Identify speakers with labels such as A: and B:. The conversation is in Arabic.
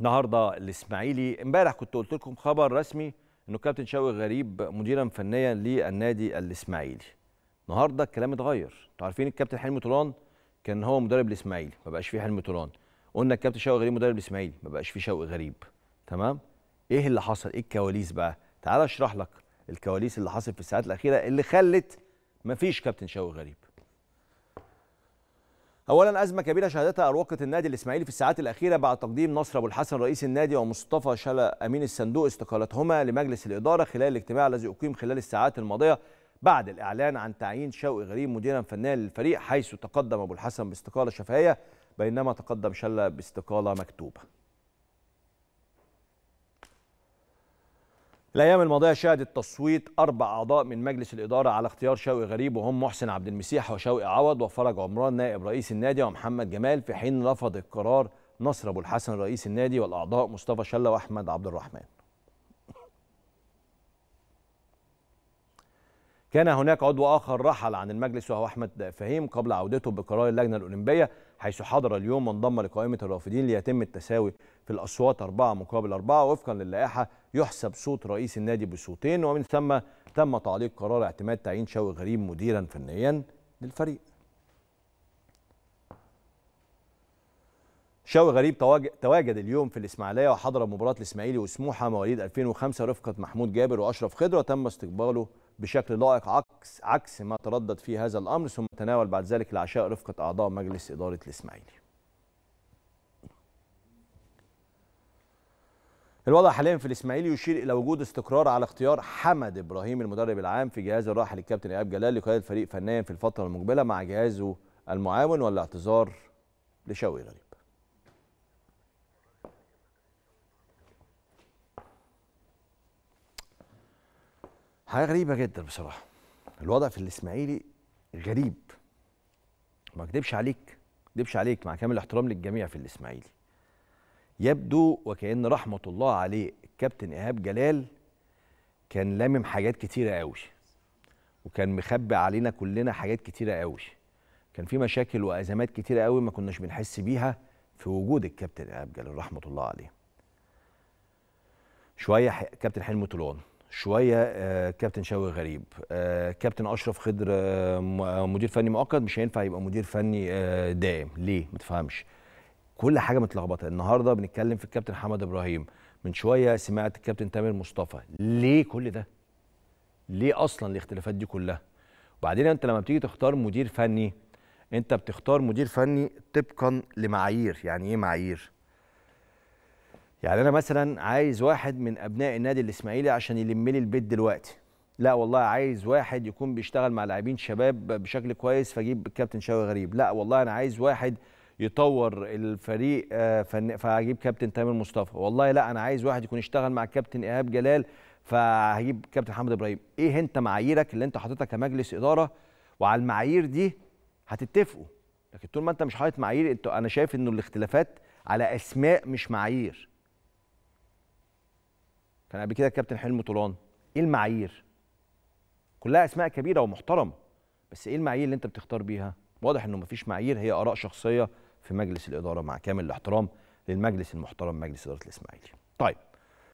A: النهارده الاسماعيلي امبارح كنت قلت لكم خبر رسمي انه كابتن شوقي غريب مديرا فنيا للنادي الاسماعيلي النهارده الكلام اتغير انتوا عارفين الكابتن حلمي طولان كان هو مدرب الاسماعيلي ما بقاش فيه حلمي طولان قلنا الكابتن شوقي غريب مدرب الاسماعيلي ما بقاش فيه شوقي غريب تمام ايه اللي حصل ايه الكواليس بقى تعال اشرح لك الكواليس اللي حصل في الساعات الاخيره اللي خلت ما فيش كابتن شوقي غريب اولا ازمه كبيره شهدتها اروقه النادي الاسماعيلي في الساعات الاخيره بعد تقديم نصر ابو الحسن رئيس النادي ومصطفى شلا امين الصندوق استقالتهما لمجلس الاداره خلال الاجتماع الذي اقيم خلال الساعات الماضيه بعد الاعلان عن تعيين شوقي غريب مديرا فنيا للفريق حيث تقدم ابو الحسن باستقاله شفهيه بينما تقدم شلا باستقاله مكتوبه الايام الماضيه شهدت تصويت اربع اعضاء من مجلس الاداره على اختيار شوقي غريب وهم محسن عبد المسيح وشوقي عوض وفرج عمران نائب رئيس النادي ومحمد جمال في حين رفض القرار نصر ابو الحسن رئيس النادي والاعضاء مصطفى شله واحمد عبد الرحمن كان هناك عضو آخر رحل عن المجلس وهو أحمد فهيم قبل عودته بقرار اللجنة الأولمبية حيث حضر اليوم وانضم لقائمة الرافدين ليتم التساوي في الأصوات أربعة مقابل أربعة وفقا للائحة يحسب صوت رئيس النادي بصوتين ومن ثم تم تعليق قرار اعتماد تعيين شوقي غريب مديرا فنيا للفريق شوقي غريب تواجد اليوم في الإسماعيلية وحضر مباراة الإسماعيلي وسموحة مواليد 2005 رفقة محمود جابر وأشرف خضره تم استقباله بشكل لائق عكس عكس ما تردد في هذا الامر ثم تناول بعد ذلك العشاء رفقه اعضاء مجلس اداره الاسماعيلي. الوضع حاليا في الاسماعيلي يشير الى وجود استقرار على اختيار حمد ابراهيم المدرب العام في جهاز الراحل الكابتن ايهاب جلال لقياده الفريق فنيا في الفتره المقبله مع جهازه المعاون والاعتذار لشوقي غريب. حاجه غريبه جدا بصراحه الوضع في الاسماعيلي غريب ما اكدبش عليك ما اكدبش عليك مع كامل الاحترام للجميع في الاسماعيلي يبدو وكأن رحمة الله عليه الكابتن إيهاب جلال كان لامم حاجات كتيرة قوي وكان مخبي علينا كلنا حاجات كتيرة قوي كان في مشاكل وأزمات كتيرة قوي ما كناش بنحس بيها في وجود الكابتن إيهاب جلال رحمة الله عليه شوية كابتن حلمي طولان شويه آه، كابتن شوقي غريب آه، كابتن اشرف خضر آه، مدير فني مؤقت مش هينفع يبقى مدير فني دائم ليه ما تفهمش كل حاجه متلخبطه النهارده بنتكلم في الكابتن حمد ابراهيم من شويه سمعت الكابتن تامر مصطفى ليه كل ده ليه اصلا الاختلافات دي كلها وبعدين انت لما بتيجي تختار مدير فني انت بتختار مدير فني طبقا لمعايير يعني ايه معايير يعني انا مثلا عايز واحد من ابناء النادي الاسماعيلي عشان يلم لي البيت دلوقتي لا والله عايز واحد يكون بيشتغل مع لاعبين شباب بشكل كويس فاجيب كابتن شوقي غريب لا والله انا عايز واحد يطور الفريق آه، فاجيب كابتن تامر مصطفى والله لا انا عايز واحد يكون يشتغل مع كابتن ايهاب جلال فهجيب كابتن محمد ابراهيم ايه انت معاييرك اللي انت حاططها كمجلس اداره وعلى المعايير دي هتتفقوا لكن طول ما انت مش حاطط معايير انا شايف انه الاختلافات على اسماء مش معايير كان قبل كده الكابتن حلمي طولان ايه المعايير كلها اسماء كبيره ومحترمه بس ايه المعايير اللي انت بتختار بيها واضح انه مفيش معايير هي اراء شخصيه في مجلس الاداره مع كامل الاحترام للمجلس المحترم مجلس اداره الاسماعيلي طيب